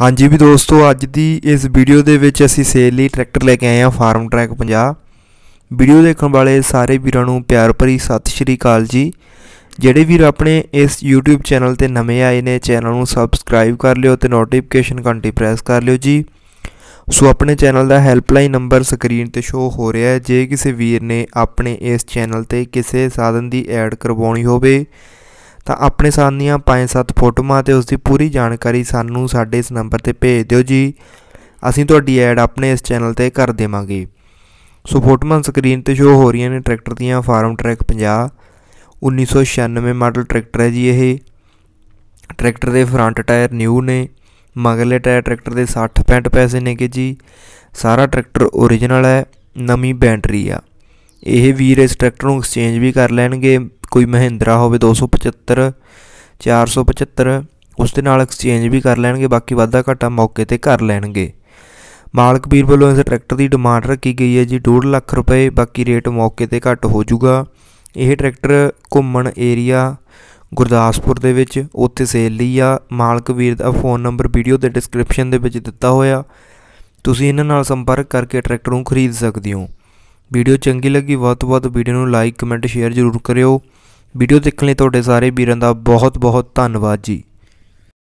ਹਾਂਜੀ ਵੀ ਦੋਸਤੋ ਅੱਜ ਦੀ ਇਸ ਵੀਡੀਓ ਦੇ ਵਿੱਚ ਅਸੀਂ ਸੇਲ ਲਈ ਟਰੈਕਟਰ ਲੈ ਕੇ ਆਏ ਹਾਂ ਫਾਰਮ ਟਰੈਕ 50 ਵੀਡੀਓ ਦੇਖਣ ਵਾਲੇ ਸਾਰੇ ਵੀਰਾਂ ਨੂੰ ਪਿਆਰ ਭਰੀ ਸਤਿ ਸ਼੍ਰੀ ਅਕਾਲ ਜੀ ਜਿਹੜੇ ਵੀਰ ਆਪਣੇ ਇਸ YouTube ਚੈਨਲ ਤੇ ਨਵੇਂ ਆਏ ਨੇ ਚੈਨਲ ਨੂੰ ਸਬਸਕ੍ਰਾਈਬ ਕਰ ਲਿਓ ਤੇ ਨੋਟੀਫਿਕੇਸ਼ਨ ਘੰਟੀ ਪ੍ਰੈਸ ਕਰ ਲਿਓ ਜੀ ਸੋ ਆਪਣੇ ਚੈਨਲ ਦਾ ਹੈਲਪਲਾਈਨ ਨੰਬਰ ਸਕਰੀਨ ਤੇ ਸ਼ੋ ਹੋ ਰਿਹਾ ਹੈ ਜੇ ਕਿਸੇ ਵੀਰ ਨੇ ਆਪਣੇ ਇਸ ਚੈਨਲ ਤੇ ਕਿਸੇ ਸਾਧਨ ਦੀ ਐਡ ਕਰਵਾਉਣੀ ਹੋਵੇ ਤਾਂ ਆਪਣੇ ਸਾਨੀਆਂ ਪੰਜ ਸੱਤ ਫੋਟੋਆਂ ਤੇ ਉਸ ਦੀ ਪੂਰੀ ਜਾਣਕਾਰੀ ਸਾਨੂੰ ਸਾਡੇ ਇਸ ਨੰਬਰ ਤੇ ਭੇਜ ਦਿਓ ਜੀ ਅਸੀਂ ਤੁਹਾਡੀ ਐਡ ਆਪਣੇ ਇਸ ਚੈਨਲ ਤੇ ਕਰ ਦੇਵਾਂਗੇ ਸੋ ਫੋਟੋਆਂ ਸਕਰੀਨ ਤੇ ਸ਼ੋ ਹੋ ਰਹੀਆਂ ਨੇ ਟਰੈਕਟਰ ਦੀਆਂ ਫਾਰਮ ਟਰੈਕ 50 1996 ਮਾਡਲ ਟਰੈਕਟਰ ਹੈ ਜੀ ਇਹ ਟਰੈਕਟਰ ਦੇ ਫਰੰਟ ਟਾਇਰ ਨਿਊ ਨੇ ਮਗਰਲੇ ਟਾਇਰ ਟਰੈਕਟਰ ਦੇ 60 65 ਪੈਸੇ ਨੇਗੇ ਜੀ ਸਾਰਾ ਟਰੈਕਟਰ origignal ਹੈ ਨਵੀਂ ਬੈਟਰੀ ਆ ਇਹ ਵੀਰ ਇਸ ਟਰੈਕਟਰ ਨੂੰ ਐਕਸਚੇਂਜ ਵੀ ਕਰ ਲੈਣਗੇ ਕੋਈ ਮਹਿੰਦਰਾ ਹੋਵੇ 275 475 ਉਸ ਦੇ ਨਾਲ ਐਕਸਚੇਂਜ ਵੀ ਕਰ ਲੈਣਗੇ ਬਾਕੀ ਵਾਧਾ ਘਾਟਾ ਮੌਕੇ ਤੇ ਕਰ ਲੈਣਗੇ ਮਾਲਕ ਵੀਰ ਵੱਲੋਂ ਇਸ ਟਰੈਕਟਰ ਦੀ ਡਿਮਾਂਡ ਰੱਖੀ ਗਈ ਹੈ ਜੀ 2.5 ਲੱਖ ਰੁਪਏ ਬਾਕੀ ਰੇਟ ਮੌਕੇ ਤੇ ਘੱਟ ਹੋ ਜਾਊਗਾ ਇਹ ਟਰੈਕਟਰ ਘੁੰਮਣ ਏਰੀਆ ਗੁਰਦਾਸਪੁਰ ਦੇ ਵਿੱਚ ਉੱਥੇ ਸੇਲ ਲਈ ਆ ਮਾਲਕ ਵੀਰ ਦਾ ਫੋਨ ਨੰਬਰ ਵੀਡੀਓ ਦੇ ਡਿਸਕ੍ਰਿਪਸ਼ਨ ਦੇ ਵਿੱਚ ਦਿੱਤਾ ਹੋਇਆ ਤੁਸੀਂ ਇਹਨਾਂ ਨਾਲ ਸੰਪਰਕ ਕਰਕੇ ਟਰੈਕਟਰ ਨੂੰ ਖਰੀਦ ਸਕਦੇ ਹੋ ਵੀਡੀਓ ਚੰਗੀ ਲੱਗੀ ਬਹੁਤ ਬਹੁਤ ਵੀਡੀਓ ਨੂੰ ਲਾਈਕ ਕਮੈਂਟ ਸ਼ੇਅਰ ਜ਼ਰੂਰ ਕਰਿਓ ਵੀਡੀਓ ਦੇਖਣ ਲਈ ਤੁਹਾਡੇ ਸਾਰੇ ਵੀਰਾਂ ਦਾ ਬਹੁਤ ਬਹੁਤ ਧੰਨਵਾਦ ਜੀ